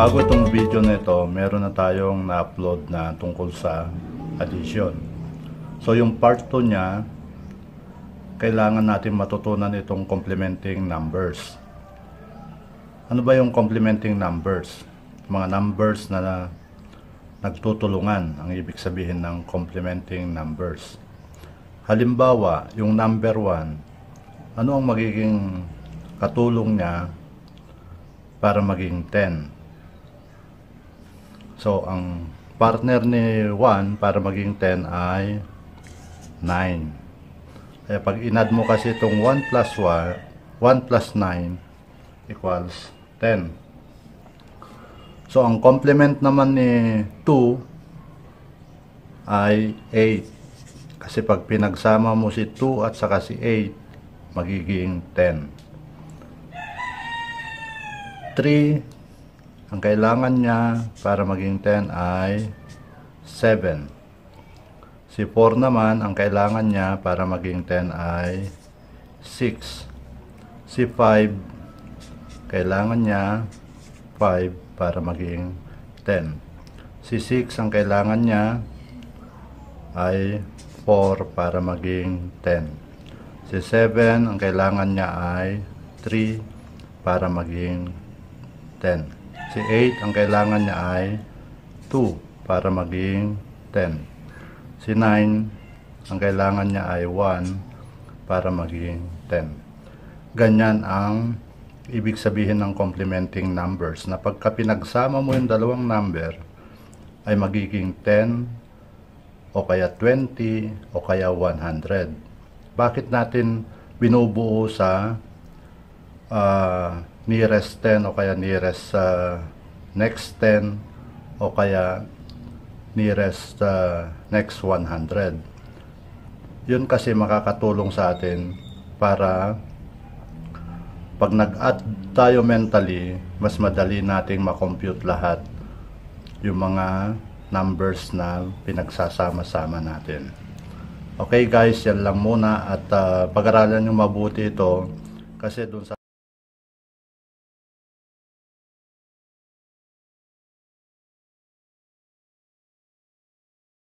Bago itong video na ito, meron na tayong na-upload na tungkol sa addition. So yung part 2 niya, kailangan natin matutunan itong complementing numbers. Ano ba yung complementing numbers? Mga numbers na, na nagtutulungan ang ibig sabihin ng complementing numbers. Halimbawa, yung number 1, ano ang magiging katulong niya para maging 10? So, ang partner ni 1 para maging 10 ay 9. Kaya eh, pag inad mo kasi itong 1 plus 1, 1 plus 9 equals 10. So, ang complement naman ni 2 ay 8. Kasi pag pinagsama mo si 2 at saka si 8, magiging 10. 3 ang kailangan niya para maging 10 ay 7. Si 4 naman, ang kailangan niya para maging 10 ay 6. Si 5, kailangan niya 5 para maging 10. Si 6, ang kailangan niya ay 4 para maging 10. Si 7, ang kailangan niya ay 3 para maging 10. Si 8, ang kailangan niya ay 2 para maging 10. Si 9, ang kailangan niya ay 1 para maging 10. Ganyan ang ibig sabihin ng complementing numbers na pagka pinagsama mo yung dalawang number ay magiging 10 o kaya 20 o kaya 100. Bakit natin binubuo sa uh, nearest 10 o kaya nearest uh, next 10 o kaya nearest uh, next 100. Yun kasi makakatulong sa atin para pag nag-add tayo mentally, mas madali nating makompute lahat yung mga numbers na pinagsasama-sama natin. Okay guys, yan lang muna at uh, pag-aralan nyo mabuti ito kasi dun sa